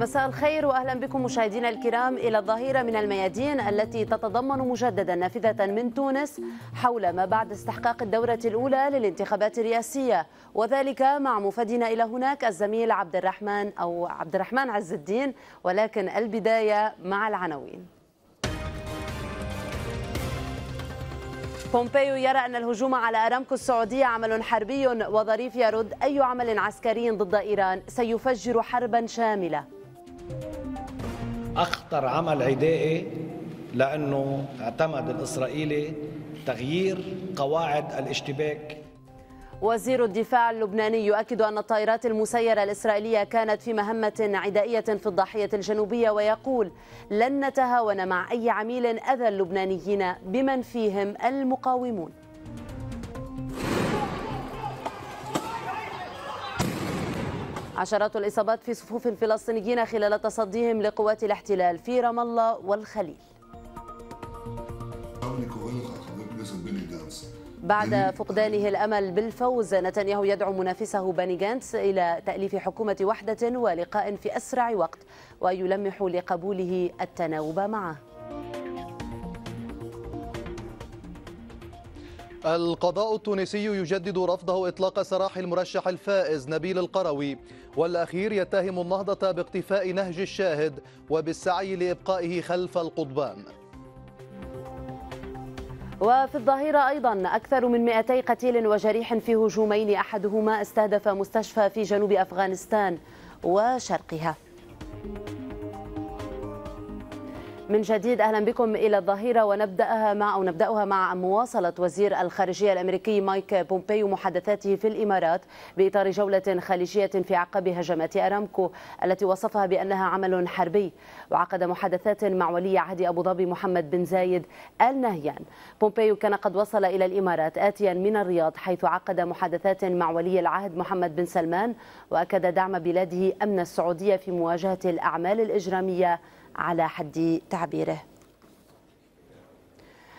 مساء الخير واهلا بكم مشاهدينا الكرام الى الظهيره من الميادين التي تتضمن مجددا نافذه من تونس حول ما بعد استحقاق الدوره الاولى للانتخابات الرئاسيه وذلك مع مفادنا الى هناك الزميل عبد الرحمن او عبد الرحمن عز الدين ولكن البدايه مع العناوين. بومبيو يرى أن الهجوم على أرامكو السعودية عمل حربي وظريف يرد أي عمل عسكري ضد إيران سيفجر حربا شاملة أخطر عمل عدائي لأنه اعتمد الإسرائيلي تغيير قواعد الاشتباك وزير الدفاع اللبناني يؤكد أن الطائرات المسيرة الإسرائيلية كانت في مهمة عدائية في الضاحية الجنوبية ويقول لن نتهاون مع أي عميل أذى اللبنانيين بمن فيهم المقاومون عشرات الإصابات في صفوف الفلسطينيين خلال تصديهم لقوات الاحتلال في رام الله والخليل بعد فقدانه الأمل بالفوز نتنياهو يدعو منافسه باني جانتس إلى تأليف حكومة وحدة ولقاء في أسرع وقت ويلمح لقبوله التناوب معه القضاء التونسي يجدد رفضه إطلاق سراح المرشح الفائز نبيل القروي والأخير يتهم النهضة باقتفاء نهج الشاهد وبالسعي لإبقائه خلف القضبان وفي الظهيرة أيضا أكثر من 200 قتيل وجريح في هجومين أحدهما استهدف مستشفى في جنوب أفغانستان وشرقها من جديد اهلا بكم الى الظهيره ونبداها مع او نبداها مع مواصله وزير الخارجيه الامريكي مايك بومبيو محادثاته في الامارات باطار جوله خليجيه في عقب هجمات ارامكو التي وصفها بانها عمل حربي وعقد محادثات مع ولي عهد ابو ظبي محمد بن زايد ال نهيان بومبيو كان قد وصل الى الامارات اتيا من الرياض حيث عقد محادثات مع ولي العهد محمد بن سلمان واكد دعم بلاده امن السعوديه في مواجهه الاعمال الاجراميه على حد تعبيره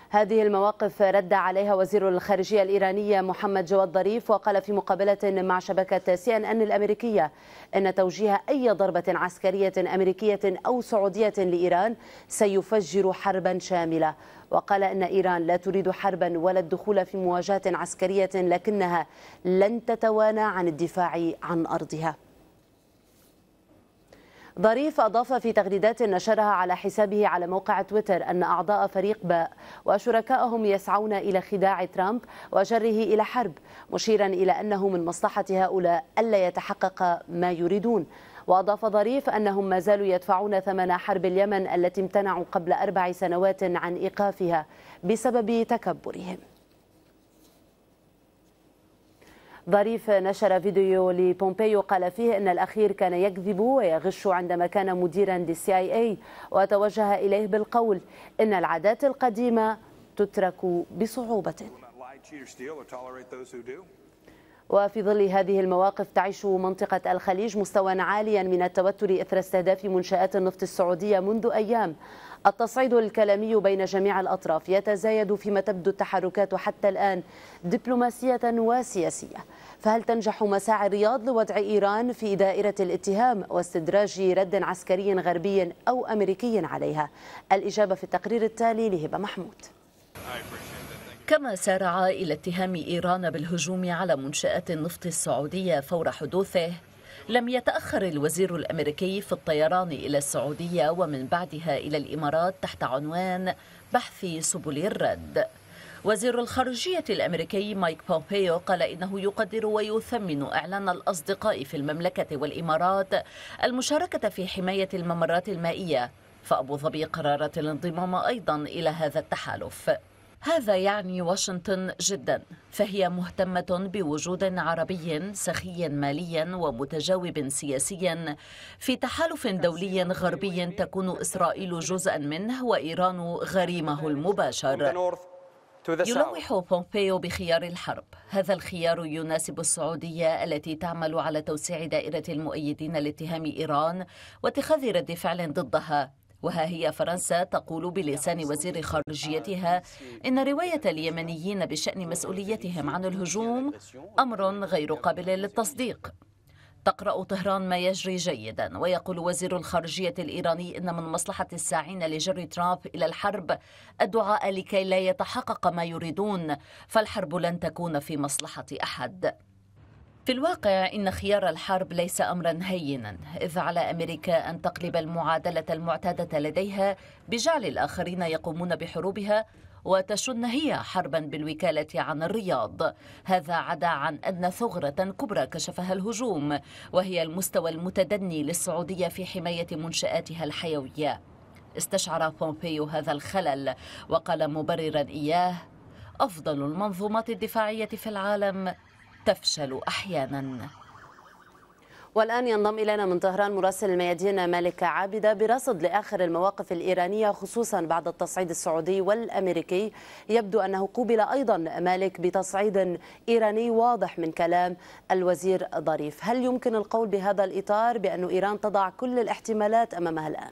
هذه المواقف رد عليها وزير الخارجية الإيرانية محمد جواد ظريف وقال في مقابلة مع شبكة سي أن أن الأمريكية أن توجيه أي ضربة عسكرية أمريكية أو سعودية لإيران سيفجر حربا شاملة وقال أن إيران لا تريد حربا ولا الدخول في مواجهة عسكرية لكنها لن تتوانى عن الدفاع عن أرضها ظريف أضاف في تغريدات نشرها على حسابه على موقع تويتر أن أعضاء فريق باء وشركائهم يسعون إلى خداع ترامب وجره إلى حرب مشيرا إلى أنه من مصلحة هؤلاء ألا يتحقق ما يريدون وأضاف ظريف أنهم ما زالوا يدفعون ثمن حرب اليمن التي امتنعوا قبل أربع سنوات عن إيقافها بسبب تكبرهم ظريف نشر فيديو لبومبيو قال فيه أن الأخير كان يكذب ويغش عندما كان مديرا للسي اي اي وتوجه إليه بالقول إن العادات القديمة تترك بصعوبة وفي ظل هذه المواقف تعيش منطقة الخليج مستوى عاليا من التوتر إثر استهداف منشآت النفط السعودية منذ أيام التصعيد الكلامي بين جميع الأطراف يتزايد فيما تبدو التحركات حتى الآن دبلوماسية وسياسية فهل تنجح مساعي الرياض لوضع إيران في دائرة الاتهام واستدراج رد عسكري غربي أو أمريكي عليها الإجابة في التقرير التالي لهبة محمود كما سارع إلى اتهام إيران بالهجوم على منشآت النفط السعودية فور حدوثه لم يتأخر الوزير الأمريكي في الطيران إلى السعودية ومن بعدها إلى الإمارات تحت عنوان بحث سبل الرد وزير الخارجية الأمريكي مايك بومبيو قال إنه يقدر ويثمن إعلان الأصدقاء في المملكة والإمارات المشاركة في حماية الممرات المائية فأبو ظبي قررت الانضمام أيضا إلى هذا التحالف هذا يعني واشنطن جدا فهي مهتمة بوجود عربي سخي ماليا ومتجاوب سياسيا في تحالف دولي غربي تكون إسرائيل جزءا منه وإيران غريمه المباشر يلوح بومبيو بخيار الحرب هذا الخيار يناسب السعودية التي تعمل على توسيع دائرة المؤيدين لاتهام إيران واتخاذ رد فعل ضدها وها هي فرنسا تقول بلسان وزير خارجيتها إن رواية اليمنيين بشأن مسؤوليتهم عن الهجوم أمر غير قابل للتصديق تقرأ طهران ما يجري جيدا ويقول وزير الخارجية الإيراني إن من مصلحة الساعين لجر ترامب إلى الحرب الدعاء لكي لا يتحقق ما يريدون فالحرب لن تكون في مصلحة أحد في الواقع إن خيار الحرب ليس أمرا هينا إذ على أمريكا أن تقلب المعادلة المعتادة لديها بجعل الآخرين يقومون بحروبها وتشن هي حربا بالوكالة عن الرياض هذا عدا عن أدنى ثغرة كبرى كشفها الهجوم وهي المستوى المتدني للسعودية في حماية منشآتها الحيوية استشعر بومبيو هذا الخلل وقال مبررا إياه أفضل المنظومات الدفاعية في العالم تفشل أحيانا والآن ينضم إلينا من طهران مراسل الميادين مالك عابدة برصد لآخر المواقف الإيرانية خصوصا بعد التصعيد السعودي والأمريكي يبدو أنه قوبل أيضا مالك بتصعيد إيراني واضح من كلام الوزير ظريف هل يمكن القول بهذا الإطار بأن إيران تضع كل الاحتمالات أمامها الآن؟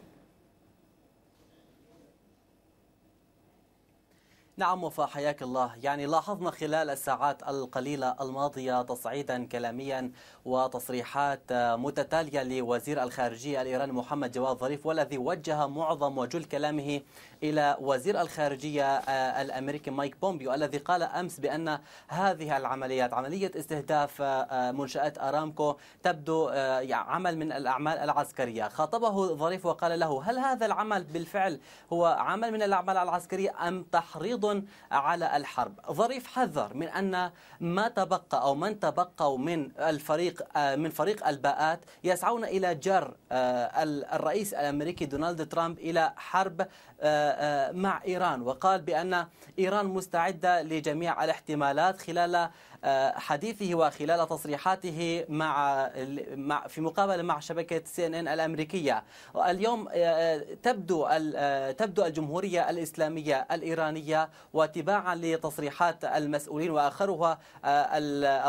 نعم وفا حياك الله يعني لاحظنا خلال الساعات القليلة الماضية تصعيدا كلاميا وتصريحات آه، متتالية لوزير الخارجية الإيراني محمد جواد ظريف والذي وجه معظم وجل كلامه إلى وزير الخارجية آه، الأمريكي مايك بومبيو الذي قال أمس بأن هذه العمليات عملية استهداف آه، آه، منشآت أرامكو تبدو يعني عمل من الأعمال العسكرية خاطبه ظريف وقال له هل هذا العمل بالفعل هو عمل من الأعمال العسكرية أم تحريض على الحرب ظريف حذر من أن ما تبقى أو من تبقوا من الفريق من فريق الباءات يسعون إلى جر الرئيس الأمريكي دونالد ترامب إلى حرب آه، آه، مع إيران وقال بأن إيران مستعدة لجميع الاحتمالات خلال آه، حديثه وخلال تصريحاته مع في مقابله مع شبكه سي ان ان الامريكيه اليوم آه، آه، تبدو تبدو الجمهوريه الاسلاميه الايرانيه وتباعا لتصريحات المسؤولين واخرها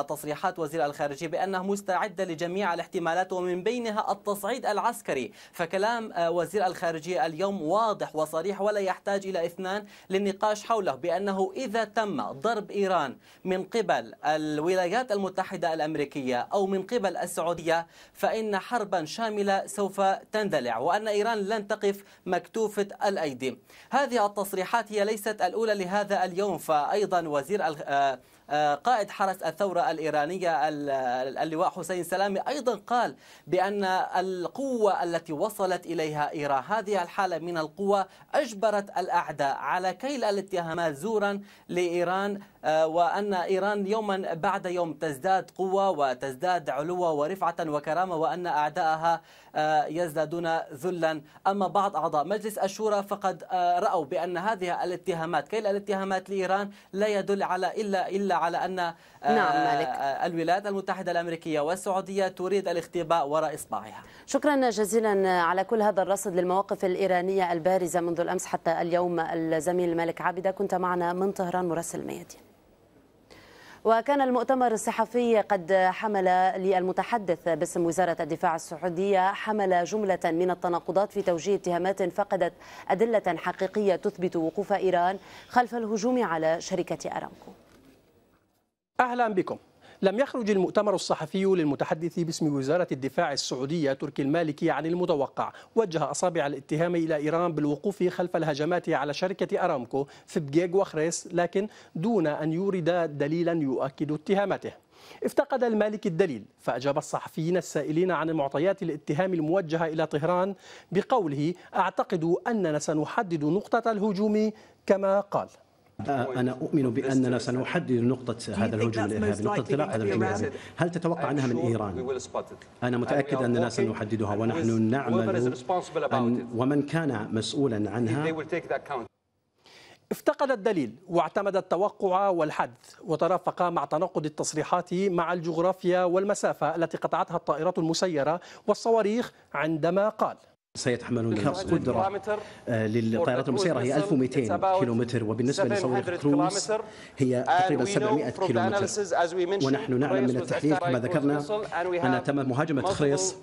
التصريحات وزير الخارجيه بانها مستعده لجميع الاحتمالات ومن بينها التصعيد العسكري فكلام وزير الخارجيه اليوم واضح وصريح ولا يحتاج الى اثنان للنقاش حوله بانه اذا تم ضرب ايران من قبل الولايات المتحدة الأمريكية أو من قبل السعودية فإن حربا شاملة سوف تندلع وأن إيران لن تقف مكتوفة الأيدي هذه التصريحات هي ليست الأولى لهذا اليوم فأيضا وزير آه، آه، قائد حرس الثورة الإيرانية آه، اللواء حسين سلامي أيضا قال بأن القوة التي وصلت إليها إيران هذه الحالة من القوة أجبرت الأعداء على كيل الاتهامات زورا لإيران آه، وأن إيران يوما بعد يوم تزداد قوة وتزداد علوا ورفعة وكرامة وأن أعدائها آه، يزدادون ذلا أما بعض أعضاء مجلس الشورى فقد آه، رأوا بأن هذه الاتهامات كيل الاتهامات لإيران لا يدل على إلا إلا على أن آه، نعم مالك. الولايات المتحدة الأمريكية والسعودية تريد الاختباء وراء إصبعها شكرا جزيلا على كل هذا الرصد للمواقف الإيرانية البارزة منذ الأمس حتى اليوم الزميل مالك عابدة كنت معنا من طهران مراسل الميادين وكان المؤتمر الصحفي قد حمل للمتحدث باسم وزارة الدفاع السعودية حمل جملة من التناقضات في توجيه اتهامات فقدت أدلة حقيقية تثبت وقوف إيران خلف الهجوم على شركة أرامكو أهلا بكم لم يخرج المؤتمر الصحفي للمتحدث باسم وزارة الدفاع السعودية تركي المالكي عن المتوقع وجه أصابع الاتهام إلى إيران بالوقوف خلف الهجمات على شركة أرامكو في بجيج وخريس لكن دون أن يورد دليلا يؤكد اتهاماته افتقد المالك الدليل فأجاب الصحفيين السائلين عن معطيات الاتهام الموجهة إلى طهران بقوله أعتقد أننا سنحدد نقطة الهجوم كما قال انا اؤمن باننا سنحدد نقطه هذا الهجوم الارهابي نقطه انطلاق هذا الهجوم الارهابي هل تتوقع انها من ايران انا متاكد اننا سنحددها ونحن نعمل أن ومن كان مسؤولا عنها افتقد الدليل واعتمد التوقع والحدث وترافق مع تناقض التصريحات مع الجغرافيا والمسافة التي قطعتها الطائرات المسيرة والصواريخ عندما قال سيتحملون القدرة آه، للطائرات المسيرة هي 1200 كيلومتر وبالنسبة لصواريخ كروز هي تقريبا 700 كيلومتر ونحن نعلم من التحليل كما ذكرنا أن تم مهاجمة خريص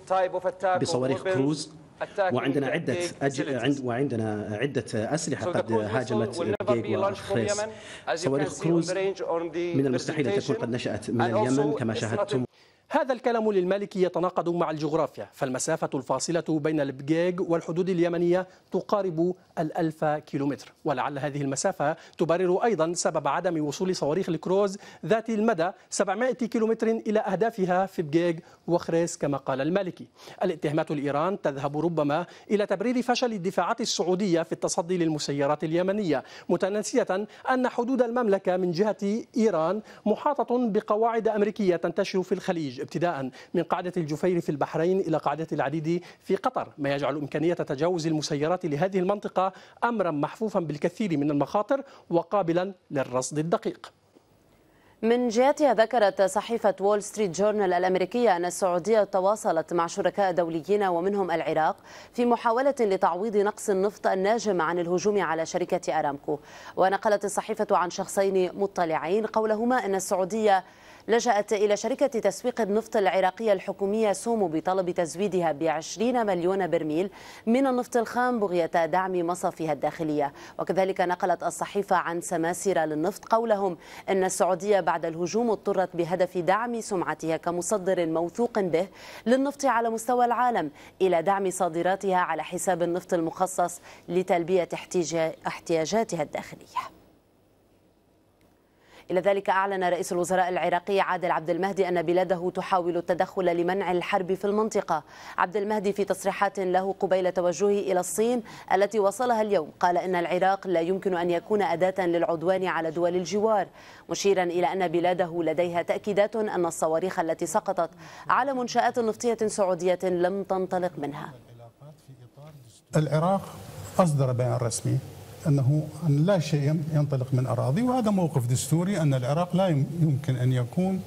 بصواريخ كروز وعندنا عدة أج... عند... وعندنا عدة أسلحة قد هاجمت جيغ وخريص صواريخ كروز من المستحيل أن تكون قد نشأت من اليمن كما شاهدتم هذا الكلام للمالكي يتناقض مع الجغرافيا فالمسافة الفاصلة بين البجاج والحدود اليمنية تقارب الألف كيلومتر ولعل هذه المسافة تبرر أيضا سبب عدم وصول صواريخ الكروز ذات المدى 700 كيلومتر إلى أهدافها في بجاج وخريس كما قال المالكي الاتهامات لإيران تذهب ربما إلى تبرير فشل الدفاعات السعودية في التصدي للمسيرات اليمنية متناسية أن حدود المملكة من جهة إيران محاطة بقواعد أمريكية تنتشر في الخليج ابتداء من قاعدة الجفير في البحرين إلى قاعدة العديد في قطر ما يجعل إمكانية تجاوز المسيرات لهذه المنطقة أمرا محفوفا بالكثير من المخاطر وقابلا للرصد الدقيق من جهتها ذكرت صحيفة وول ستريت جورنال الأمريكية أن السعودية تواصلت مع شركاء دوليين ومنهم العراق في محاولة لتعويض نقص النفط الناجم عن الهجوم على شركة أرامكو ونقلت الصحيفة عن شخصين مطلعين قولهما أن السعودية لجأت إلى شركة تسويق النفط العراقية الحكومية سومو بطلب تزويدها ب 20 مليون برميل من النفط الخام بغية دعم مصافيها الداخلية وكذلك نقلت الصحيفة عن سماسرة للنفط قولهم أن السعودية بعد الهجوم اضطرت بهدف دعم سمعتها كمصدر موثوق به للنفط على مستوى العالم إلى دعم صادراتها على حساب النفط المخصص لتلبية احتياجاتها الداخلية إلى ذلك أعلن رئيس الوزراء العراقي عادل عبد المهدي أن بلاده تحاول التدخل لمنع الحرب في المنطقة عبد المهدي في تصريحات له قبيل توجهه إلى الصين التي وصلها اليوم قال إن العراق لا يمكن أن يكون أداة للعدوان على دول الجوار مشيرا إلى أن بلاده لديها تأكيدات أن الصواريخ التي سقطت على منشآت نفطية سعودية لم تنطلق منها العراق أصدر بيان رسمي أنه أن لا شيء ينطلق من أراضي وهذا موقف دستوري أن العراق لا يمكن أن يكون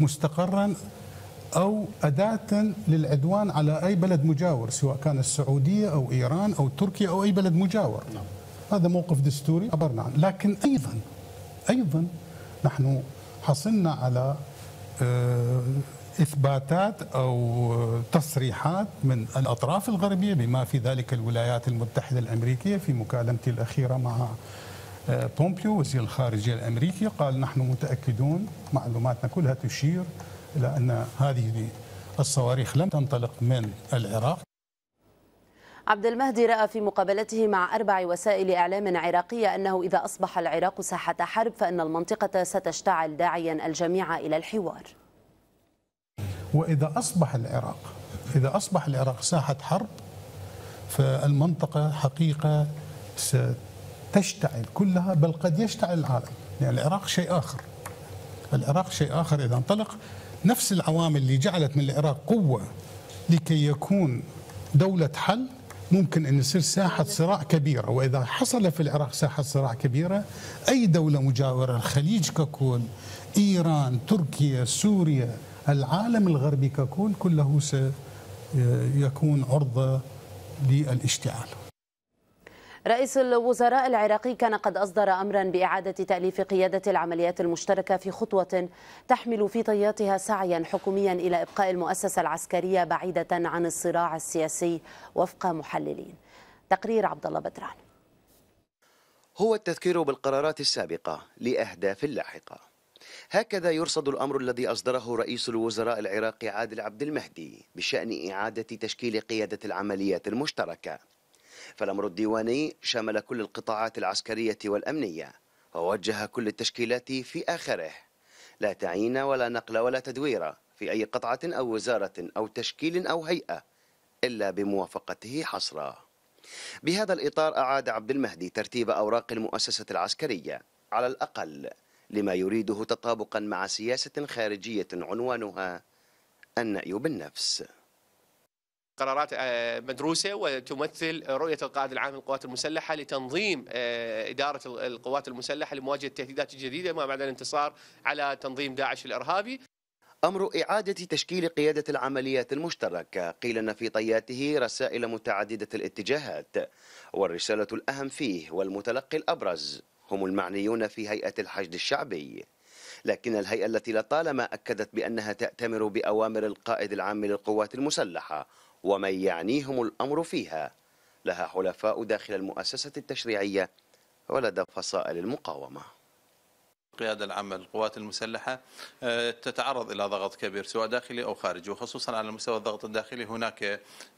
مستقرا أو أداة للعدوان على أي بلد مجاور سواء كان السعودية أو إيران أو تركيا أو أي بلد مجاور نعم. هذا موقف دستوري عبرنا عنه لكن أيضا أيضا نحن حصلنا على آه، اثباتات او تصريحات من الاطراف الغربيه بما في ذلك الولايات المتحده الامريكيه في مكالمتي الاخيره مع آه، بومبيو وزير الخارجيه الامريكي قال نحن متاكدون معلوماتنا كلها تشير الى ان هذه الصواريخ لم تنطلق من العراق عبد المهدي رأى في مقابلته مع أربع وسائل إعلام عراقية أنه إذا أصبح العراق ساحة حرب فإن المنطقة ستشتعل داعيا الجميع إلى الحوار وإذا أصبح العراق إذا أصبح العراق ساحة حرب فالمنطقة حقيقة ستشتعل كلها بل قد يشتعل العالم يعني العراق شيء آخر العراق شيء آخر إذا انطلق نفس العوامل اللي جعلت من العراق قوة لكي يكون دولة حل ممكن أن يصير ساحة صراع كبيرة وإذا حصل في العراق ساحة صراع كبيرة أي دولة مجاورة الخليج ككل إيران تركيا سوريا العالم الغربي ككل كله سيكون عرضة للاشتعال رئيس الوزراء العراقي كان قد أصدر أمرا بإعادة تأليف قيادة العمليات المشتركة في خطوة تحمل في طياتها سعيا حكوميا إلى إبقاء المؤسسة العسكرية بعيدة عن الصراع السياسي وفق محللين تقرير عبد الله بدران هو التذكير بالقرارات السابقة لأهداف لاحقة هكذا يرصد الأمر الذي أصدره رئيس الوزراء العراقي عادل عبد المهدي بشأن إعادة تشكيل قيادة العمليات المشتركة فالأمر الديواني شمل كل القطاعات العسكرية والأمنية ووجه كل التشكيلات في آخره لا تعيين ولا نقل ولا تدوير في أي قطعة أو وزارة أو تشكيل أو هيئة إلا بموافقته حصرا بهذا الإطار أعاد عبد المهدي ترتيب أوراق المؤسسة العسكرية على الأقل لما يريده تطابقا مع سياسة خارجية عنوانها النأي بالنفس قرارات آه، مدروسه وتمثل رؤيه القائد العام للقوات المسلحه لتنظيم آه، اداره القوات المسلحه لمواجهه التهديدات الجديده ما بعد الانتصار على تنظيم داعش الارهابي. امر اعاده تشكيل قياده العمليات المشتركه، قيل ان في طياته رسائل متعدده الاتجاهات والرساله الاهم فيه والمتلقي الابرز هم المعنيون في هيئة الحشد الشعبي لكن الهيئة التي لطالما أكدت بأنها تأتمر بأوامر القائد العام للقوات المسلحة ومن يعنيهم الأمر فيها لها حلفاء داخل المؤسسة التشريعية ولدى فصائل المقاومة القيادة العامة للقوات المسلحة آه، تتعرض إلى ضغط كبير سواء داخلي أو خارجي وخصوصا على مستوى الضغط الداخلي هناك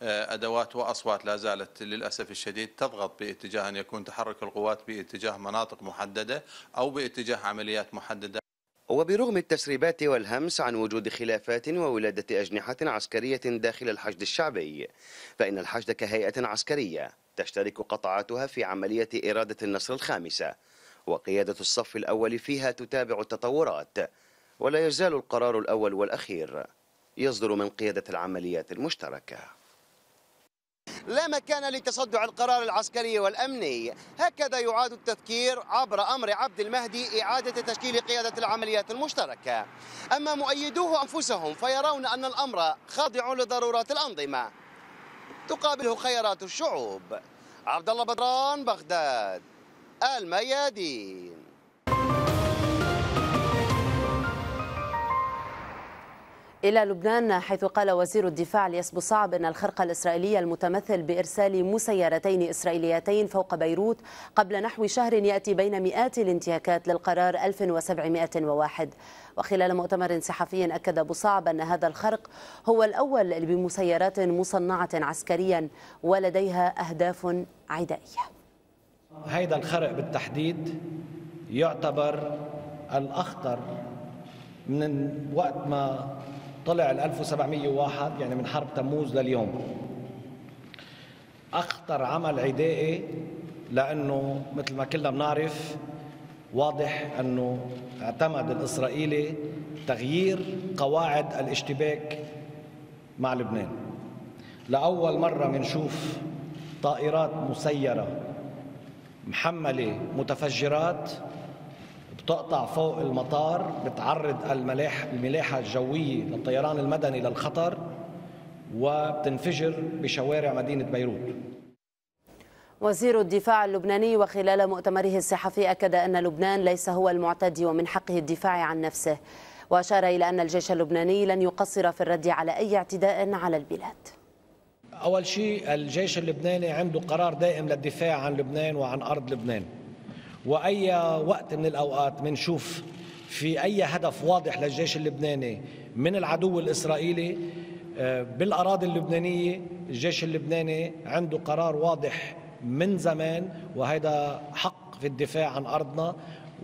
آه، أدوات وأصوات لا زالت للأسف الشديد تضغط باتجاه أن يكون تحرك القوات باتجاه مناطق محددة أو باتجاه عمليات محددة وبرغم التسريبات والهمس عن وجود خلافات وولادة أجنحة عسكرية داخل الحشد الشعبي فإن الحشد كهيئة عسكرية تشترك قطعاتها في عملية إرادة النصر الخامسة وقيادة الصف الأول فيها تتابع التطورات ولا يزال القرار الأول والأخير يصدر من قيادة العمليات المشتركة لا مكان لتصدع القرار العسكري والأمني هكذا يعاد التذكير عبر أمر عبد المهدي إعادة تشكيل قيادة العمليات المشتركة أما مؤيدوه أنفسهم فيرون أن الأمر خاضع لضرورات الأنظمة تقابله خيارات الشعوب عبد الله بدران بغداد الميادين إلى لبنان حيث قال وزير الدفاع الياس صعب أن الخرق الإسرائيلي المتمثل بإرسال مسيرتين إسرائيليتين فوق بيروت قبل نحو شهر يأتي بين مئات الانتهاكات للقرار 1701 وخلال مؤتمر صحفي أكد أبو صعب أن هذا الخرق هو الأول بمسيرات مصنعة عسكريا ولديها أهداف عدائية هيدا الخرق بالتحديد يعتبر الأخطر من وقت ما طلع ال 1701 يعني من حرب تموز لليوم أخطر عمل عدائي لأنه مثل ما كلنا بنعرف واضح أنه اعتمد الإسرائيلي تغيير قواعد الاشتباك مع لبنان لأول مرة منشوف طائرات مسيرة محملة متفجرات بتقطع فوق المطار بتعرض الملاح الملاحة الجوية للطيران المدني للخطر وبتنفجر بشوارع مدينة بيروت وزير الدفاع اللبناني وخلال مؤتمره الصحفي أكد أن لبنان ليس هو المعتدي ومن حقه الدفاع عن نفسه وأشار إلى أن الجيش اللبناني لن يقصر في الرد على أي اعتداء على البلاد أول شيء الجيش اللبناني عنده قرار دائم للدفاع عن لبنان وعن أرض لبنان وأي وقت من الأوقات منشوف في أي هدف واضح للجيش اللبناني من العدو الإسرائيلي آه، بالأراضي اللبنانية الجيش اللبناني عنده قرار واضح من زمان وهذا حق في الدفاع عن أرضنا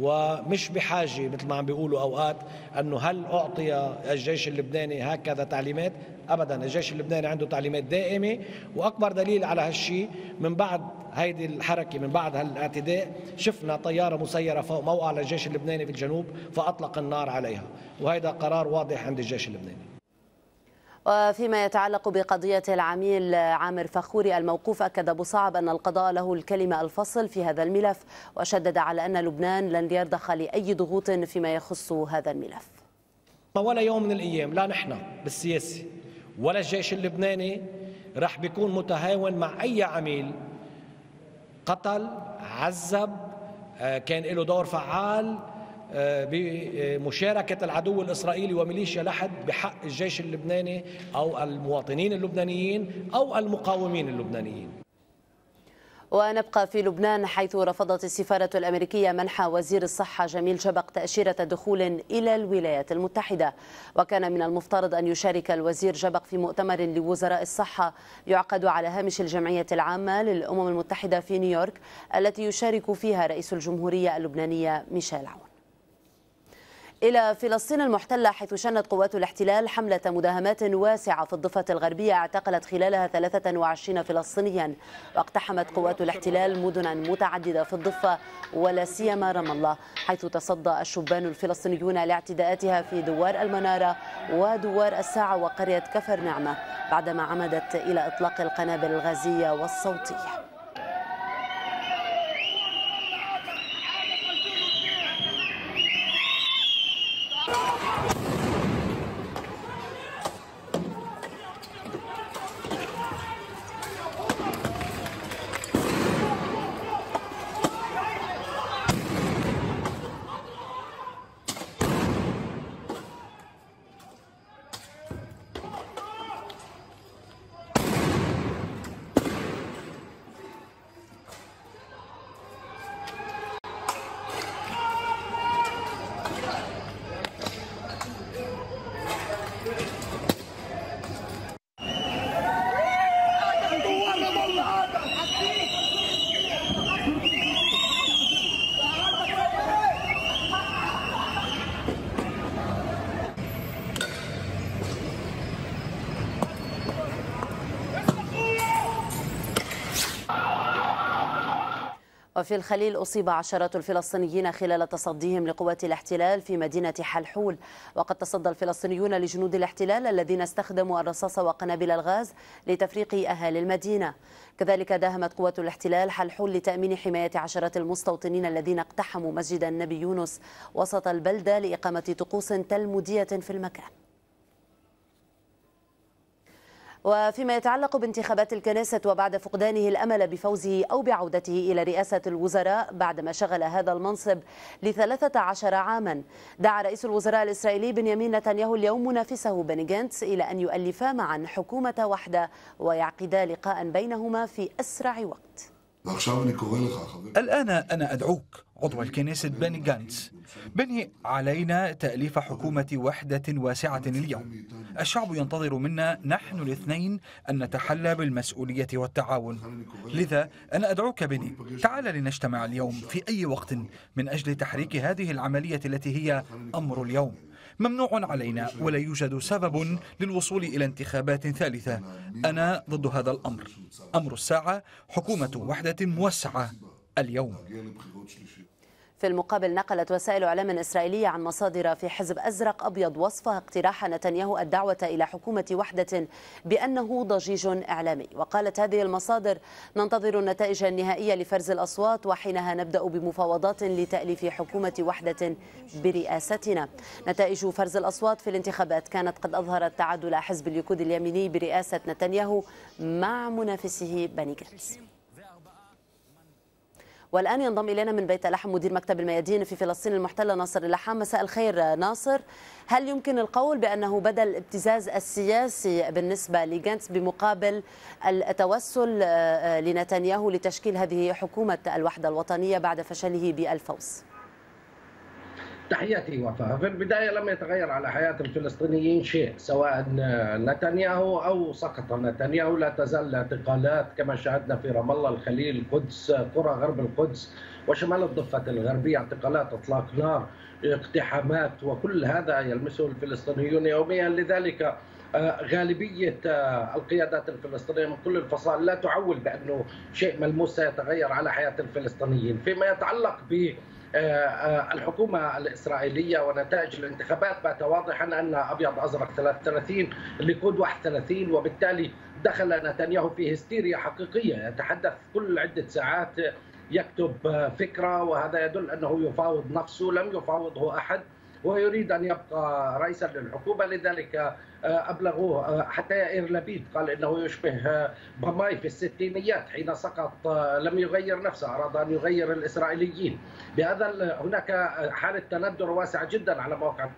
ومش بحاجة مثل ما عم بيقولوا أوقات أنه هل أعطي الجيش اللبناني هكذا تعليمات ابدا الجيش اللبناني عنده تعليمات دائمه واكبر دليل على هالشيء من بعد هيدي الحركه من بعد هالاعتداء شفنا طياره مسيره فوق موقع للجيش اللبناني في الجنوب فاطلق النار عليها وهذا قرار واضح عند الجيش اللبناني وفيما يتعلق بقضية العميل عامر فخوري الموقوف أكد أبو صعب أن القضاء له الكلمة الفصل في هذا الملف وشدد على أن لبنان لن يرضخ لأي ضغوط فيما يخص هذا الملف ولا يوم من الأيام لا نحن بالسياسة ولا الجيش اللبناني رح بيكون متهاون مع أي عميل قتل عذب آه، كان له دور فعال آه، بمشاركة العدو الإسرائيلي وميليشيا لحد بحق الجيش اللبناني أو المواطنين اللبنانيين أو المقاومين اللبنانيين ونبقى في لبنان حيث رفضت السفارة الأمريكية منح وزير الصحة جميل جبق تأشيرة دخول إلى الولايات المتحدة وكان من المفترض أن يشارك الوزير جبق في مؤتمر لوزراء الصحة يعقد على هامش الجمعية العامة للأمم المتحدة في نيويورك التي يشارك فيها رئيس الجمهورية اللبنانية ميشيل عون إلى فلسطين المحتلة حيث شنت قوات الاحتلال حملة مداهمات واسعة في الضفة الغربية اعتقلت خلالها 23 فلسطينيا واقتحمت قوات الاحتلال مدنا متعددة في الضفة ولا سيما رام الله حيث تصدى الشبان الفلسطينيون لاعتداءاتها في دوار المنارة ودوار الساعة وقرية كفر نعمة بعدما عمدت إلى إطلاق القنابل الغازية والصوتية وفي الخليل أصيب عشرات الفلسطينيين خلال تصديهم لقوات الاحتلال في مدينة حلحول وقد تصدى الفلسطينيون لجنود الاحتلال الذين استخدموا الرصاص وقنابل الغاز لتفريق أهالي المدينة كذلك داهمت قوات الاحتلال حلحول لتأمين حماية عشرات المستوطنين الذين اقتحموا مسجد النبي يونس وسط البلدة لإقامة طقوس تلمودية في المكان وفيما يتعلق بانتخابات الكنيسة وبعد فقدانه الأمل بفوزه أو بعودته إلى رئاسة الوزراء بعدما شغل هذا المنصب لثلاثة عشر عاما دعا رئيس الوزراء الإسرائيلي بنيامين نتنياهو اليوم منافسه بني جانتس إلى أن يؤلفا معا حكومة واحدة ويعقدا لقاء بينهما في أسرع وقت الآن أنا أدعوك عضو الكنيسة بني جانتس بني علينا تأليف حكومة وحدة واسعة اليوم الشعب ينتظر منا نحن الاثنين أن نتحلى بالمسؤولية والتعاون لذا أنا أدعوك بني تعال لنجتمع اليوم في أي وقت من أجل تحريك هذه العملية التي هي أمر اليوم ممنوع علينا ولا يوجد سبب للوصول إلى انتخابات ثالثة أنا ضد هذا الأمر أمر الساعة حكومة وحدة موسعة اليوم في المقابل نقلت وسائل إعلام إسرائيلية عن مصادر في حزب أزرق أبيض وصفها اقتراح نتنياهو الدعوة إلى حكومة وحدة بأنه ضجيج إعلامي وقالت هذه المصادر ننتظر النتائج النهائية لفرز الأصوات وحينها نبدأ بمفاوضات لتأليف حكومة وحدة برئاستنا نتائج فرز الأصوات في الانتخابات كانت قد أظهرت تعادل حزب اليكود اليميني برئاسة نتنياهو مع منافسه بني جنس. والآن ينضم إلينا من بيت لحم مدير مكتب الميادين في فلسطين المحتلة ناصر اللحام مساء الخير ناصر هل يمكن القول بأنه بدأ الابتزاز السياسي بالنسبة لجانس بمقابل التوسل آه، آه، لنتنياهو لتشكيل هذه حكومة الوحدة الوطنية بعد فشله بالفوز؟ تحياتي وفاء في البداية لم يتغير على حياة الفلسطينيين شيء سواء نتنياهو أو سقط نتنياهو لا تزال الاعتقالات كما شاهدنا في رام الله الخليل القدس قرى غرب القدس وشمال الضفة الغربية اعتقالات إطلاق نار اقتحامات وكل هذا يلمسه الفلسطينيون يوميا لذلك آه، غالبية آه، القيادات الفلسطينية من كل الفصائل لا تعول بأنه شيء ملموس سيتغير على حياة الفلسطينيين فيما يتعلق ب آه، آه، الحكومه الاسرائيليه ونتائج الانتخابات بات واضحا ان ابيض ازرق 33 الليكود 31 وبالتالي دخل نتنياهو في هستيريا حقيقيه يتحدث كل عده ساعات يكتب آه، فكره وهذا يدل انه يفاوض نفسه لم يفاوضه احد ويريد أن يبقى رئيسا للحكومة لذلك آه، أبلغوه آه، حتى إير لبيد قال إنه يشبه آه، بماي في الستينيات حين سقط لم يغير نفسه أراد أن يغير الإسرائيليين بهذا هناك حالة تندر واسعة جدا على موقع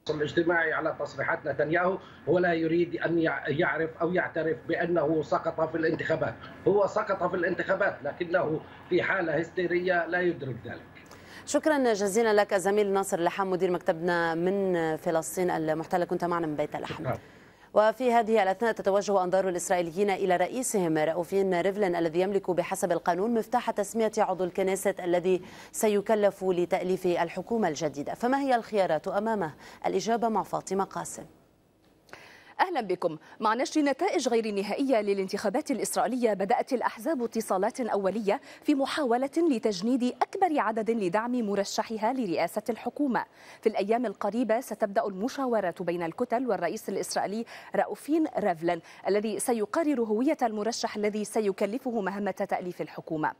التواصل الاجتماعي على تصريحات نتنياهو ولا يريد ان يعرف او يعترف بانه سقط في الانتخابات، هو سقط في الانتخابات لكنه في حاله هستيريه لا يدرك ذلك. شكرا جزيلا لك زميل ناصر لحام مدير مكتبنا من فلسطين المحتله كنت معنا من بيت لحم وفي هذه الأثناء تتوجه أنظار الإسرائيليين إلى رئيسهم رؤوفين ريفلين الذي يملك بحسب القانون مفتاح تسمية عضو الكنيسة الذي سيكلف لتأليف الحكومة الجديدة فما هي الخيارات أمامه؟ الإجابة مع فاطمة قاسم أهلا بكم مع نشر نتائج غير نهائية للانتخابات الإسرائيلية بدأت الأحزاب اتصالات أولية في محاولة لتجنيد أكبر عدد لدعم مرشحها لرئاسة الحكومة في الأيام القريبة ستبدأ المشاورات بين الكتل والرئيس الإسرائيلي رأوفين رافلن الذي سيقرر هوية المرشح الذي سيكلفه مهمة تأليف الحكومة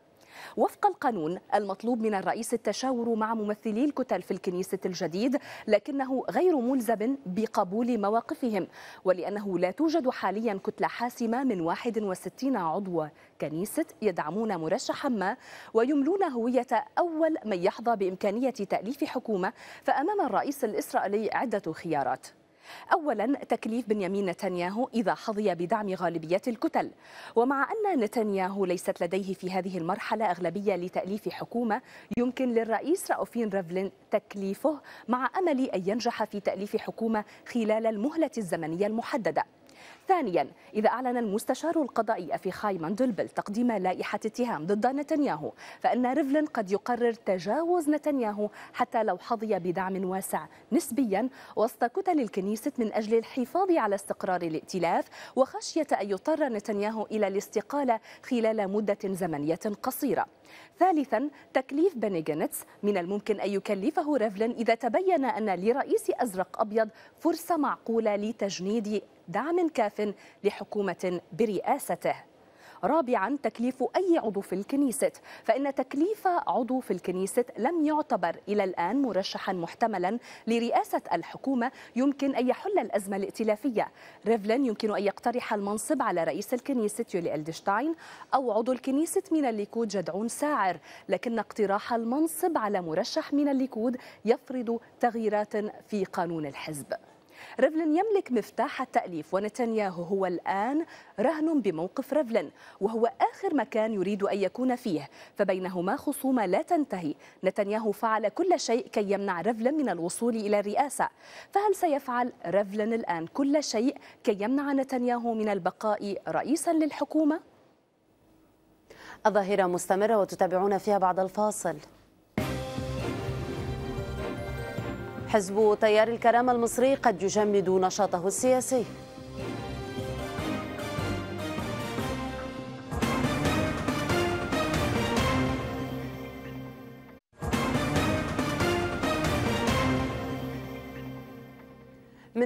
وفق القانون المطلوب من الرئيس التشاور مع ممثلي الكتل في الكنيسة الجديد لكنه غير ملزم بقبول مواقفهم ولأنه لا توجد حاليا كتلة حاسمة من 61 عضو كنيسة يدعمون مرشحا ما ويملون هوية أول من يحظى بإمكانية تأليف حكومة فأمام الرئيس الإسرائيلي عدة خيارات أولا تكليف بنيامين نتنياهو إذا حظي بدعم غالبية الكتل ومع أن نتنياهو ليست لديه في هذه المرحلة أغلبية لتأليف حكومة يمكن للرئيس رأوفين رافلين تكليفه مع أمل أن ينجح في تأليف حكومة خلال المهلة الزمنية المحددة ثانيا إذا أعلن المستشار القضائي أفيخاي ماندلبل تقديم لائحة اتهام ضد نتنياهو فإن ريفلين قد يقرر تجاوز نتنياهو حتى لو حظي بدعم واسع نسبيا وسط كتل الكنيسة من أجل الحفاظ على استقرار الائتلاف وخشية أن يضطر نتنياهو إلى الاستقالة خلال مدة زمنية قصيرة ثالثا تكليف بني جينتس من الممكن أن يكلفه ريفلين إذا تبين أن لرئيس أزرق أبيض فرصة معقولة لتجنيد دعم كاف لحكومة برئاسته رابعا تكليف أي عضو في الكنيسة فإن تكليف عضو في الكنيسة لم يعتبر إلى الآن مرشحا محتملا لرئاسة الحكومة يمكن أن يحل الأزمة الائتلافية ريفلين يمكن أن يقترح المنصب على رئيس الكنيسة يولي ألدشتاين أو عضو الكنيسة من الليكود جدعون ساعر لكن اقتراح المنصب على مرشح من الليكود يفرض تغييرات في قانون الحزب رفلن يملك مفتاح التأليف ونتنياهو هو الآن رهن بموقف رفلن وهو آخر مكان يريد أن يكون فيه فبينهما خصومة لا تنتهي نتنياهو فعل كل شيء كي يمنع رفلن من الوصول إلى الرئاسة فهل سيفعل رفلن الآن كل شيء كي يمنع نتنياهو من البقاء رئيسا للحكومة؟ الظاهرة مستمرة وتتابعون فيها بعد الفاصل حزب تيار الكرامة المصري قد يجمد نشاطه السياسي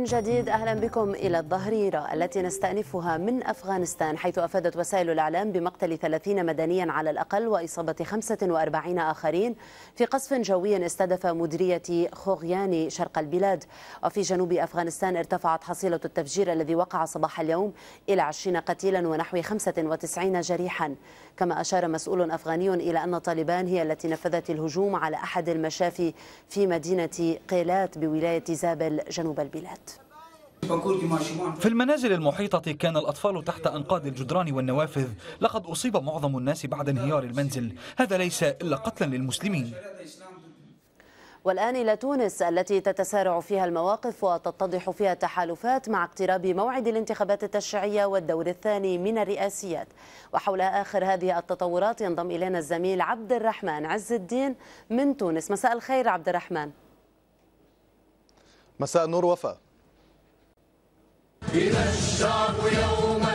جديد أهلا بكم إلى الظهريرة التي نستأنفها من أفغانستان حيث أفادت وسائل الإعلام بمقتل 30 مدنيا على الأقل وإصابة 45 آخرين في قصف جوي استهدف مديرية خوغياني شرق البلاد وفي جنوب أفغانستان ارتفعت حصيلة التفجير الذي وقع صباح اليوم إلى 20 قتيلا ونحو 95 جريحا كما أشار مسؤول أفغاني إلى أن طالبان هي التي نفذت الهجوم على أحد المشافي في مدينة قيلات بولاية زابل جنوب البلاد في المنازل المحيطة كان الأطفال تحت أنقاض الجدران والنوافذ لقد أصيب معظم الناس بعد انهيار المنزل هذا ليس إلا قتلا للمسلمين والآن إلى تونس التي تتسارع فيها المواقف وتتضح فيها تحالفات مع اقتراب موعد الانتخابات التشريعية والدور الثاني من الرئاسيات وحول آخر هذه التطورات ينضم إلينا الزميل عبد الرحمن عز الدين من تونس مساء الخير عبد الرحمن مساء النور وفاء إلى الشعب يوم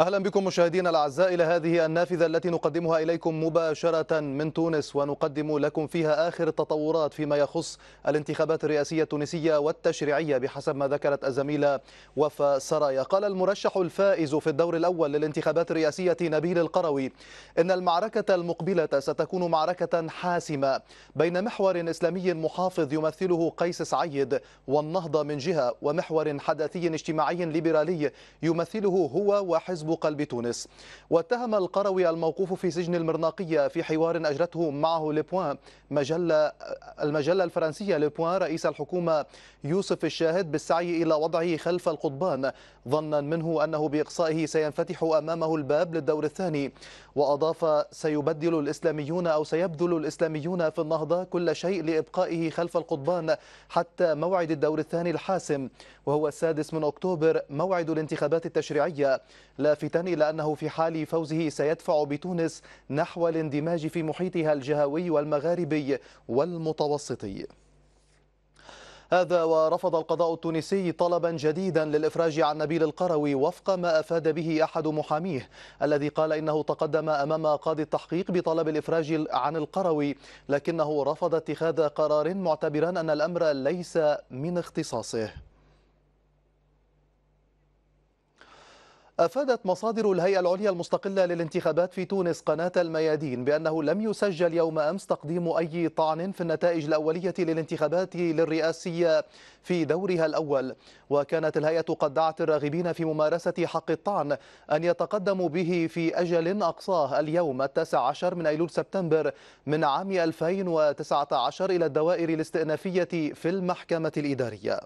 أهلا بكم مشاهدينا الأعزاء إلى هذه النافذة التي نقدمها إليكم مباشرة من تونس ونقدم لكم فيها آخر التطورات فيما يخص الانتخابات الرئاسية التونسية والتشريعية بحسب ما ذكرت الزميلة وفاء سرايا قال المرشح الفائز في الدور الأول للانتخابات الرئاسية نبيل القروي إن المعركة المقبلة ستكون معركة حاسمة بين محور إسلامي محافظ يمثله قيس سعيد والنهضة من جهة ومحور حداثي اجتماعي ليبرالي يمثله هو وحزب حزب بتونس واتهم القروي الموقوف في سجن المرناقية في حوار أجرته معه لبوان مجلة المجلة الفرنسية لبوان رئيس الحكومة يوسف الشاهد بالسعي إلى وضعه خلف القضبان ظنا منه أنه بإقصائه سينفتح أمامه الباب للدور الثاني وأضاف سيبدل الإسلاميون أو سيبذل الإسلاميون في النهضة كل شيء لإبقائه خلف القضبان حتى موعد الدور الثاني الحاسم وهو السادس من أكتوبر موعد الانتخابات التشريعية لافتا إلى أنه في حال فوزه سيدفع بتونس نحو الاندماج في محيطها الجهوي والمغاربي والمتوسطي هذا ورفض القضاء التونسي طلبا جديدا للإفراج عن نبيل القروي وفق ما أفاد به أحد محاميه الذي قال إنه تقدم أمام قاضي التحقيق بطلب الإفراج عن القروي لكنه رفض اتخاذ قرار معتبرا أن الأمر ليس من اختصاصه أفادت مصادر الهيئة العليا المستقلة للانتخابات في تونس قناة الميادين بأنه لم يسجل يوم أمس تقديم أي طعن في النتائج الأولية للانتخابات للرئاسية في دورها الأول وكانت الهيئة قد دعت الراغبين في ممارسة حق الطعن أن يتقدموا به في أجل أقصاه اليوم التاسع عشر من أيلول سبتمبر من عام 2019 إلى الدوائر الاستئنافية في المحكمة الإدارية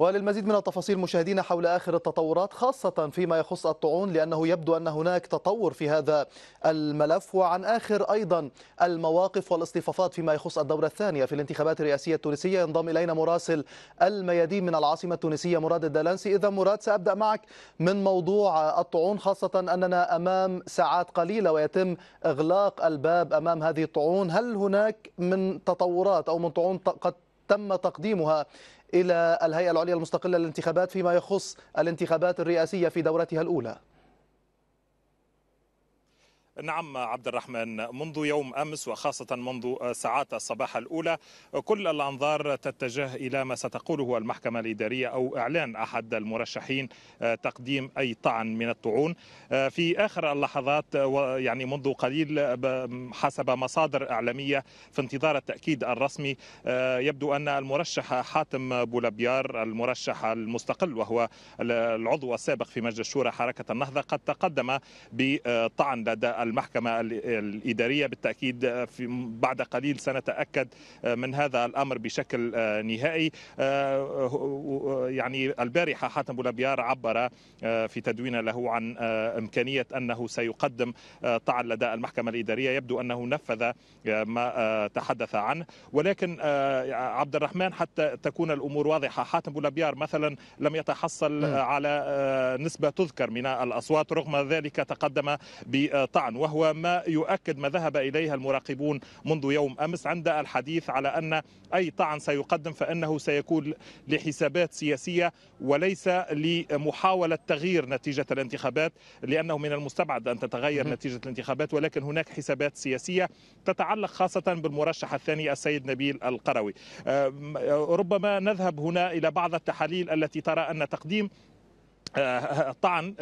وللمزيد من التفاصيل مشاهدينا حول آخر التطورات خاصة فيما يخص الطعون لأنه يبدو أن هناك تطور في هذا الملف وعن آخر أيضا المواقف والاصطفافات فيما يخص الدورة الثانية في الانتخابات الرئاسية التونسية ينضم إلينا مراسل الميادين من العاصمة التونسية مراد الدلانسي إذا مراد سأبدأ معك من موضوع الطعون خاصة أننا أمام ساعات قليلة ويتم إغلاق الباب أمام هذه الطعون هل هناك من تطورات أو من طعون قد تم تقديمها إلى الهيئة العليا المستقلة للانتخابات فيما يخص الانتخابات الرئاسية في دورتها الأولى نعم عبد الرحمن منذ يوم أمس وخاصة منذ ساعات الصباح الأولى كل الأنظار تتجه إلى ما ستقوله المحكمة الإدارية أو إعلان أحد المرشحين آه، تقديم أي طعن من الطعون آه، في آخر اللحظات آه، يعني منذ قليل حسب مصادر إعلامية في انتظار التأكيد الرسمي يبدو أن المرشح حاتم بولبيار المرشح المستقل وهو العضو السابق في مجلس شورى حركة النهضة قد تقدم بطعن لدى المحكمة الإدارية بالتأكيد آه، في بعد قليل سنتأكد آه، من هذا الأمر بشكل آه، نهائي يعني البارحة حاتم بولابيار عبر في تدوين له عن إمكانية أنه سيقدم طعن لدى المحكمة الإدارية يبدو أنه نفذ ما تحدث عنه ولكن عبد الرحمن حتى تكون الأمور واضحة حاتم بولابيار مثلا لم يتحصل نعم. على نسبة تذكر من الأصوات رغم ذلك تقدم بطعن وهو ما يؤكد ما ذهب إليه المراقبون منذ يوم أمس عند الحديث على أن أي طعن سيقدم فإنه سيكون لحسابات سياسية وليس لمحاولة تغيير نتيجة الانتخابات لأنه من المستبعد أن تتغير نتيجة الانتخابات ولكن هناك حسابات سياسية تتعلق خاصة بالمرشح الثاني السيد نبيل القروي آه، آه، ربما نذهب هنا إلى بعض التحاليل التي ترى أن تقديم طعن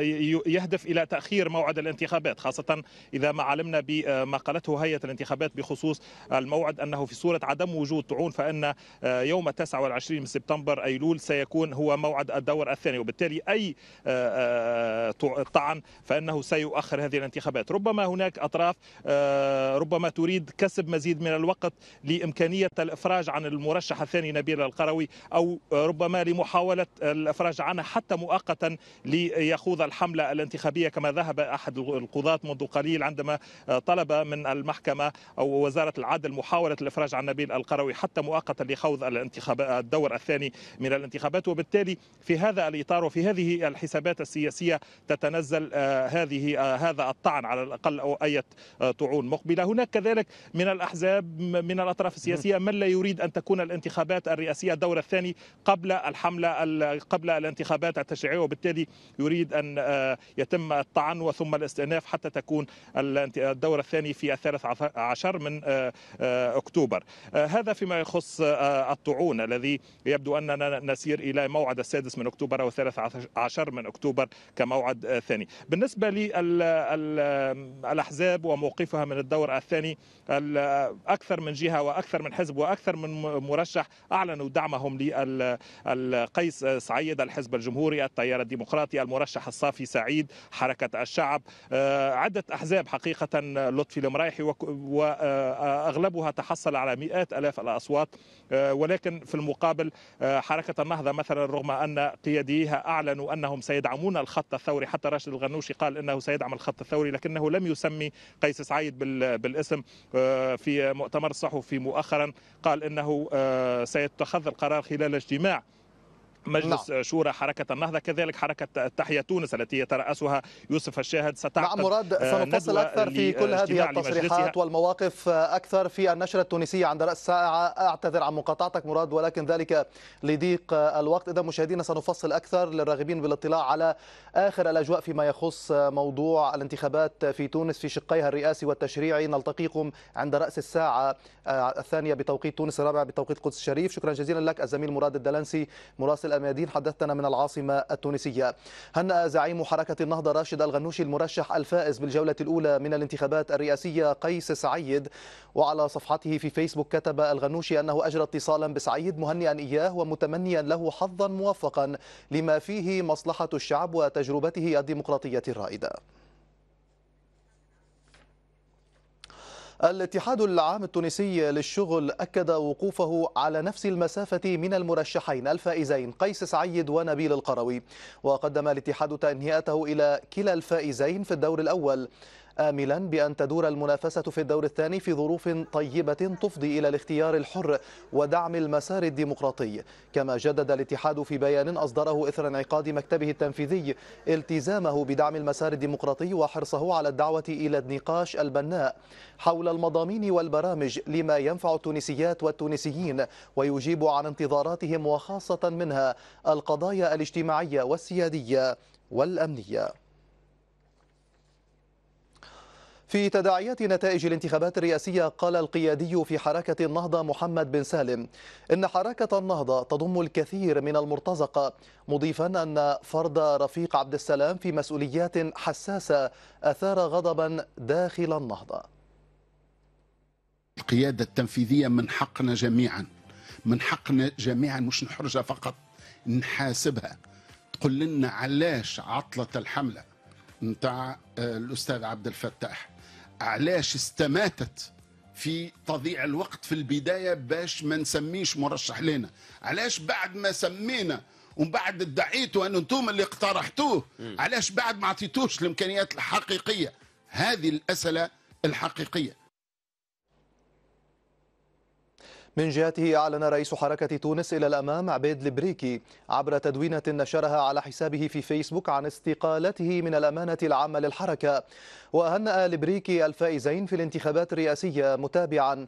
يهدف الى تاخير موعد الانتخابات خاصه اذا ما علمنا بما قالته هيئه الانتخابات بخصوص الموعد انه في صوره عدم وجود طعون فان يوم 29 من سبتمبر ايلول سيكون هو موعد الدور الثاني وبالتالي اي طعن فانه سيؤخر هذه الانتخابات ربما هناك اطراف ربما تريد كسب مزيد من الوقت لامكانيه الافراج عن المرشح الثاني نبيل القروي او ربما لمحاوله الافراج عنه حتى مؤقتا ليخوض الحملة الانتخابية كما ذهب أحد القضاة منذ قليل عندما طلب من المحكمة أو وزارة العدل محاولة الإفراج عن نبيل القروي حتى مؤقتا لخوض الانتخاب الدور الثاني من الانتخابات وبالتالي في هذا الإطار وفي هذه الحسابات السياسية تتنزل آه، هذه آه، هذا الطعن على الأقل أو أي طعون مقبلة هناك كذلك من الأحزاب من الأطراف السياسية من لا يريد أن تكون الانتخابات الرئاسية الدور الثاني قبل الحملة قبل الانتخابات التشريعية وبالتالي يريد أن آه، يتم الطعن وثم الاستئناف حتى تكون الدور الثاني في الثالث عشر من آه، آه، أكتوبر هذا فيما يخص الطعون الذي يبدو أننا نسير إلى موعد السادس من أكتوبر أو الثالث عشر من أكتوبر كموعد ثاني بالنسبة للأحزاب وموقفها من الدور الثاني أكثر من جهة وأكثر من حزب وأكثر من مرشح أعلنوا دعمهم للقيس سعيد الحزب الجمهوري التيار الديمقراطي المرشح الصافي سعيد حركة الشعب آه، عدة أحزاب حقيقة لطفي المريحي وأغلبها آه، تحصل على مئات ألاف الأصوات آه، ولكن في المقابل حركة النهضة مثلا رغم أن قياديها أعلنوا أنهم سيدعمون الخط الثوري حتى راشد الغنوشي قال أنه سيدعم الخط الثوري لكنه لم يسمي قيس سعيد بالاسم في مؤتمر صحفي مؤخرا قال أنه سيتخذ القرار خلال اجتماع مجلس نعم. شورى حركة النهضة كذلك حركة تحية تونس التي يترأسها يوسف الشاهد ستعقد نعم مراد آه، سنفصل أكثر في كل هذه التصريحات والمواقف آه، أكثر في النشرة التونسية عند رأس ساعة أعتذر عن مقاطعتك مراد ولكن ذلك لضيق آه، الوقت إذا مشاهدينا سنفصل أكثر للراغبين بالاطلاع على آخر الأجواء فيما يخص موضوع الانتخابات في تونس في شقيها الرئاسي والتشريعي نلتقيكم عند رأس الساعة الثانية بتوقيت تونس الرابعة بتوقيت قدس الشريف شكرا جزيلا لك الزميل مراد الدلنسي مراسل الأميادين حدثتنا من العاصمة التونسية هنأ زعيم حركة النهضة راشد الغنوشي المرشح الفائز بالجولة الأولى من الانتخابات الرئاسية قيس سعيد وعلى صفحته في فيسبوك كتب الغنوشي أنه أجرى اتصالا بسعيد مهنئا إياه ومتمنيا له حظا موفقا لما فيه مصلحة الشعب وتجربته الديمقراطية الرائدة الاتحاد العام التونسي للشغل أكد وقوفه على نفس المسافة من المرشحين الفائزين قيس سعيد ونبيل القروي وقدم الاتحاد تنهيئته إلى كلا الفائزين في الدور الأول آملا بأن تدور المنافسة في الدور الثاني في ظروف طيبة تفضي إلى الاختيار الحر ودعم المسار الديمقراطي كما جدد الاتحاد في بيان أصدره إثر انعقاد مكتبه التنفيذي التزامه بدعم المسار الديمقراطي وحرصه على الدعوة إلى النقاش البناء حول المضامين والبرامج لما ينفع التونسيات والتونسيين ويجيب عن انتظاراتهم وخاصة منها القضايا الاجتماعية والسيادية والأمنية في تداعيات نتائج الانتخابات الرئاسية قال القيادي في حركة النهضة محمد بن سالم إن حركة النهضة تضم الكثير من المرتزقة مضيفا أن فرض رفيق عبد السلام في مسؤوليات حساسة أثار غضبا داخل النهضة القيادة التنفيذية من حقنا جميعا من حقنا جميعا مش نحرجها فقط نحاسبها تقول لنا علاش عطلت الحملة نتاع آه، الاستاذ عبد الفتاح علاش استماتت في تضييع الوقت في البدايه باش ما نسميش مرشح لنا علاش بعد ما سمينا ومن بعد ادعيتوا ان انتم اللي اقترحتوه علاش بعد ما اعطيتوش الامكانيات الحقيقيه هذه الاسئله الحقيقيه من جهته أعلن رئيس حركة تونس إلى الأمام عبيد البريكي عبر تدوينة نشرها على حسابه في فيسبوك عن استقالته من الأمانة العامة للحركة وهنأ البريكي الفائزين في الانتخابات الرئاسية متابعا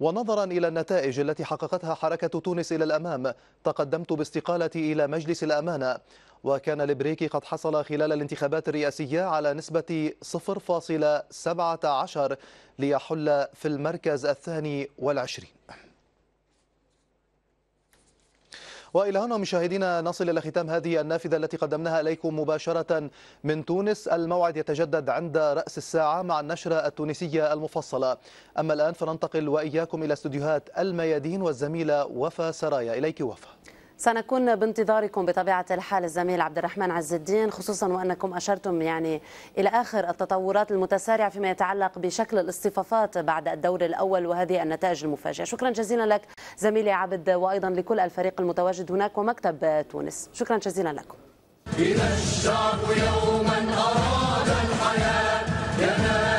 ونظرا إلى النتائج التي حققتها حركة تونس إلى الأمام تقدمت باستقالتي إلى مجلس الأمانة وكان البريكي قد حصل خلال الانتخابات الرئاسية على نسبة 0.17 ليحل في المركز الثاني والعشرين والى هنا مشاهدينا نصل الى ختام هذه النافذه التي قدمناها اليكم مباشره من تونس الموعد يتجدد عند راس الساعه مع النشره التونسيه المفصله اما الان فننتقل واياكم الى استديوهات الميادين والزميله وفا سرايا اليك وفا سنكون بانتظاركم بطبيعه الحال الزميل عبد الرحمن عز الدين خصوصا وانكم اشرتم يعني الى اخر التطورات المتسارعه فيما يتعلق بشكل الاصطفافات بعد الدور الاول وهذه النتائج المفاجئه شكرا جزيلا لك زميلي عبد وايضا لكل الفريق المتواجد هناك ومكتب تونس شكرا جزيلا لكم إذا الشعب يوما أراد الحياة ينال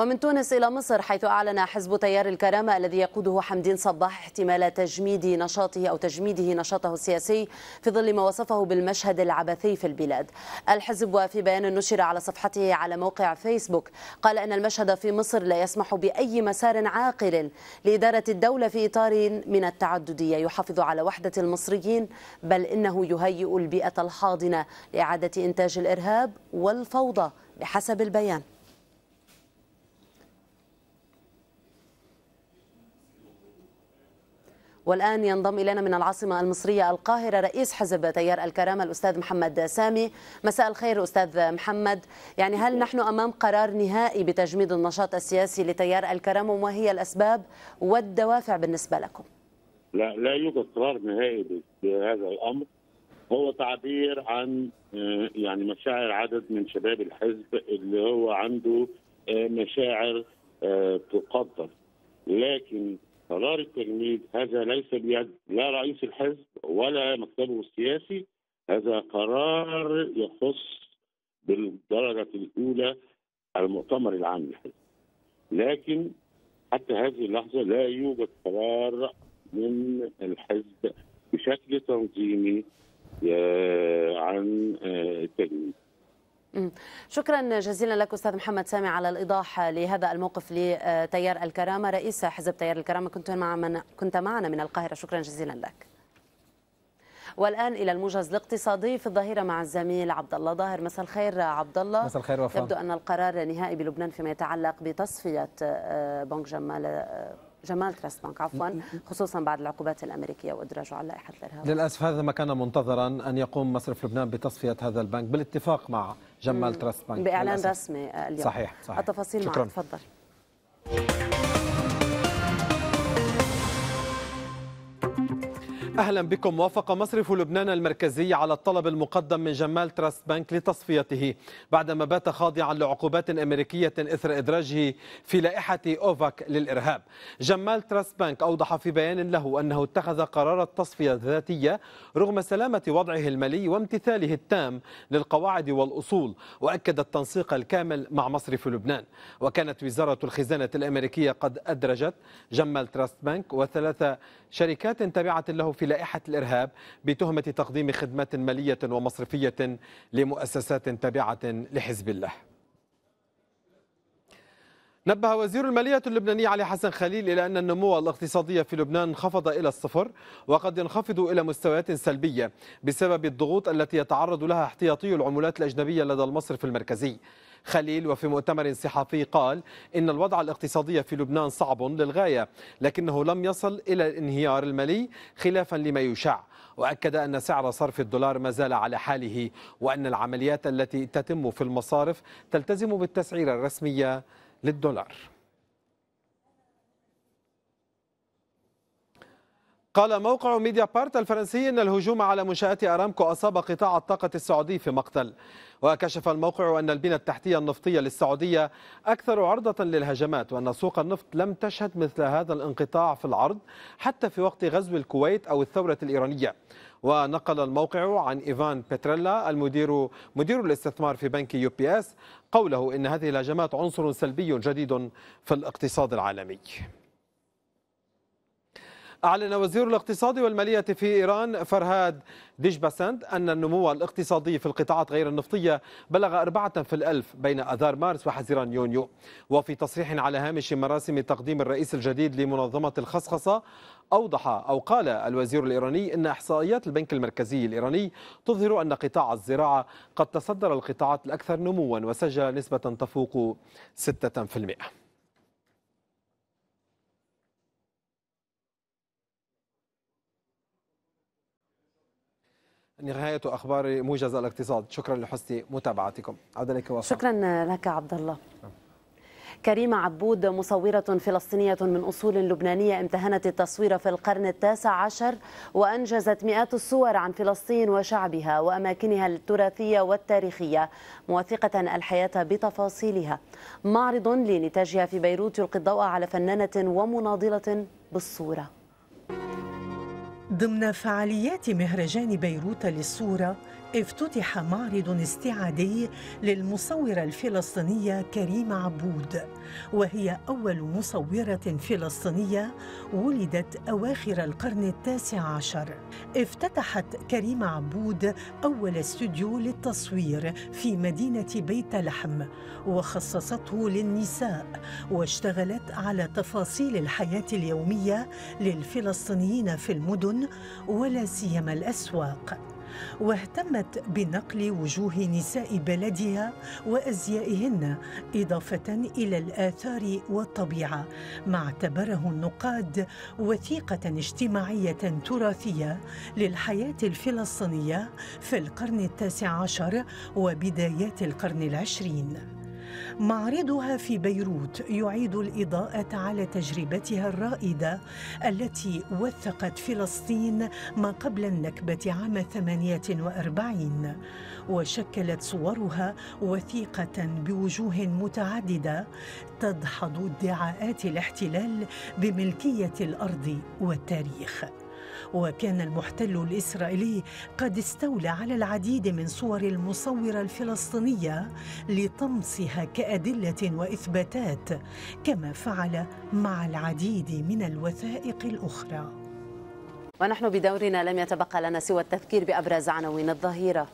ومن تونس إلى مصر حيث أعلن حزب تيار الكرامة الذي يقوده حمدين صباح احتمال تجميد نشاطه أو تجميده نشاطه السياسي في ظل ما وصفه بالمشهد العبثي في البلاد الحزب وفي بيان نشر على صفحته على موقع فيسبوك قال أن المشهد في مصر لا يسمح بأي مسار عاقل لإدارة الدولة في إطار من التعددية يحافظ على وحدة المصريين بل إنه يهيئ البيئة الحاضنة لإعادة إنتاج الإرهاب والفوضى بحسب البيان والآن ينضم إلينا من العاصمة المصرية القاهرة رئيس حزب تيار الكرامة الأستاذ محمد سامي مساء الخير أستاذ محمد يعني هل نحن أمام قرار نهائي بتجميد النشاط السياسي لتيار الكرامة وما هي الأسباب والدوافع بالنسبة لكم لا لا يوجد قرار نهائي بهذا الأمر هو تعبير عن آه، يعني مشاعر عدد من شباب الحزب اللي هو عنده آه، مشاعر آه، تقدر لكن قرار التجميد هذا ليس بيد لا رئيس الحزب ولا مكتبه السياسي هذا قرار يخص بالدرجة الأولى المؤتمر العام للحزب لكن حتى هذه اللحظة لا يوجد قرار من الحزب بشكل تنظيمي آه، عن آه، التجميد شكرا جزيلا لك استاذ محمد سامي على الايضاح لهذا الموقف لتيار الكرامه رئيس حزب تيار الكرامه كنت مع من كنت معنا من القاهره شكرا جزيلا لك والان الى الموجز الاقتصادي في الظهيره مع الزميل عبد الله ظاهر مساء الخير عبد الله مساء الخير وفاء يبدو ان القرار نهائي بلبنان فيما يتعلق بتصفيه آه، بنك جمال آه، جمال بانك عفوا خصوصا بعد العقوبات الامريكيه وادراجه على لائحه الارهاب للاسف هذا ما كان منتظرا ان يقوم مصرف لبنان بتصفيه هذا البنك بالاتفاق مع جمال تراست بانك باعلان للأسف. رسمي اليوم صحيح صحيح التفاصيل معك تفضل أهلا بكم وافق مصرف لبنان المركزي على الطلب المقدم من جمال تراست بنك لتصفيته بعدما بات خاضعا لعقوبات أمريكية إثر إدراجه في لائحة أوفاك للإرهاب جمال تراست بنك أوضح في بيان له أنه اتخذ قرار التصفية الذاتية رغم سلامة وضعه المالي وامتثاله التام للقواعد والأصول وأكد التنسيق الكامل مع مصرف لبنان وكانت وزارة الخزانة الأمريكية قد أدرجت جمال تراست بنك وثلاث شركات تابعة له في بلائحة الإرهاب بتهمة تقديم خدمات مالية ومصرفية لمؤسسات تابعة لحزب الله نبه وزير المالية اللبناني علي حسن خليل إلى أن النمو الاقتصادي في لبنان انخفض إلى الصفر وقد ينخفض إلى مستويات سلبية بسبب الضغوط التي يتعرض لها احتياطي العملات الأجنبية لدى المصرف المركزي خليل وفي مؤتمر صحفي قال إن الوضع الاقتصادي في لبنان صعب للغاية لكنه لم يصل إلى الانهيار المالي خلافا لما يشاع وأكد أن سعر صرف الدولار ما زال على حاله وأن العمليات التي تتم في المصارف تلتزم بالتسعيرة الرسمية للدولار قال موقع ميديا بارت الفرنسي أن الهجوم على منشآت أرامكو أصاب قطاع الطاقة السعودي في مقتل وكشف الموقع أن البنى التحتية النفطية للسعودية أكثر عرضة للهجمات وأن سوق النفط لم تشهد مثل هذا الانقطاع في العرض حتى في وقت غزو الكويت أو الثورة الإيرانية ونقل الموقع عن إيفان بتريلا المدير مدير الاستثمار في بنك يو بي اس قوله إن هذه الهجمات عنصر سلبي جديد في الاقتصاد العالمي أعلن وزير الاقتصاد والمالية في إيران فرهاد ديشباسند أن النمو الاقتصادي في القطاعات غير النفطية بلغ أربعة في الألف بين أذار مارس وحزيران يونيو وفي تصريح على هامش مراسم تقديم الرئيس الجديد لمنظمة الخصخصة أوضح أو قال الوزير الإيراني أن إحصائيات البنك المركزي الإيراني تظهر أن قطاع الزراعة قد تصدر القطاعات الأكثر نموا وسجل نسبة تفوق 6% نهاية أخبار موجز الاقتصاد شكرا لحسن متابعتكم عودة لك شكرا لك عبد الله كريمة عبود مصورة فلسطينية من أصول لبنانية امتهنت التصوير في القرن التاسع عشر وأنجزت مئات الصور عن فلسطين وشعبها وأماكنها التراثية والتاريخية موثقة الحياة بتفاصيلها معرض لنتاجها في بيروت يلقي الضوء على فنانة ومناضلة بالصورة ضمن فعاليات مهرجان بيروت للصورة افتتح معرض استعادي للمصورة الفلسطينية كريمة عبود وهي أول مصورة فلسطينية ولدت أواخر القرن التاسع عشر افتتحت كريمة عبود أول استوديو للتصوير في مدينة بيت لحم وخصصته للنساء واشتغلت على تفاصيل الحياة اليومية للفلسطينيين في المدن ولا سيما الأسواق واهتمت بنقل وجوه نساء بلدها وازيائهن اضافه الى الاثار والطبيعه ما اعتبره النقاد وثيقه اجتماعيه تراثيه للحياه الفلسطينيه في القرن التاسع عشر وبدايات القرن العشرين معرضها في بيروت يعيد الإضاءة على تجربتها الرائدة التي وثقت فلسطين ما قبل النكبة عام 48 وشكلت صورها وثيقة بوجوه متعددة تدحض ادعاءات الاحتلال بملكية الأرض والتاريخ وكان المحتل الإسرائيلي قد استولى على العديد من صور المصورة الفلسطينية لطمسها كأدلة وإثباتات كما فعل مع العديد من الوثائق الأخرى ونحن بدورنا لم يتبقى لنا سوى التفكير بأبرز عناوين الظهيرة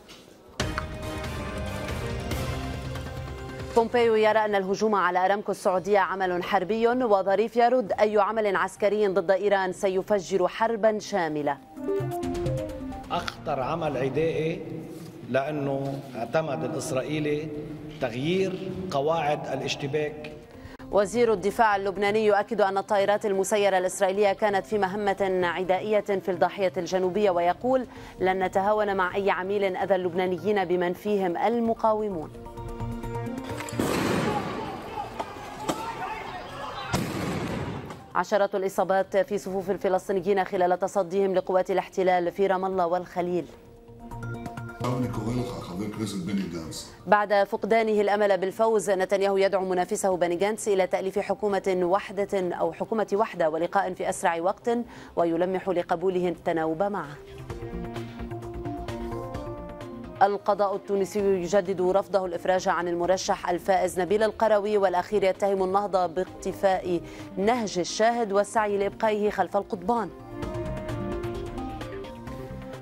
بومبيو يرى أن الهجوم على أرامكو السعودية عمل حربي وظريف يرد أي عمل عسكري ضد إيران سيفجر حربا شاملة أخطر عمل عدائي لأنه اعتمد الإسرائيلي تغيير قواعد الاشتباك وزير الدفاع اللبناني يؤكد أن الطائرات المسيرة الإسرائيلية كانت في مهمة عدائية في الضاحية الجنوبية ويقول لن نتهاون مع أي عميل أذى اللبنانيين بمن فيهم المقاومون عشرات الإصابات في صفوف الفلسطينيين خلال تصديهم لقوات الاحتلال في رام الله والخليل بعد فقدانه الأمل بالفوز نتنياهو يدعو منافسه بني جانس إلى تأليف حكومة وحدة أو حكومة وحدة ولقاء في أسرع وقت ويلمح لقبوله التناوب معه القضاء التونسي يجدد رفضه الإفراج عن المرشح الفائز نبيل القروي والأخير يتهم النهضة باقتفاء نهج الشاهد والسعي لإبقائه خلف القضبان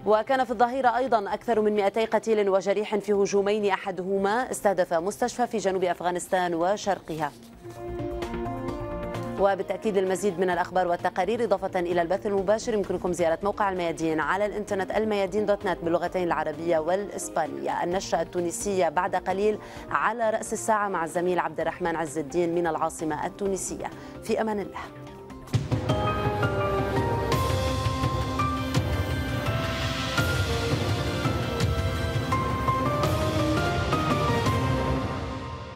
وكان في الظهيرة أيضا أكثر من 200 قتيل وجريح في هجومين أحدهما استهدف مستشفى في جنوب أفغانستان وشرقها وبالتأكيد المزيد من الأخبار والتقارير إضافة إلى البث المباشر يمكنكم زيارة موقع الميادين على الإنترنت الميادين دوت نت باللغتين العربية والإسبانية النشرة التونسية بعد قليل على رأس الساعة مع الزميل عبد الرحمن عز الدين من العاصمة التونسية في أمان الله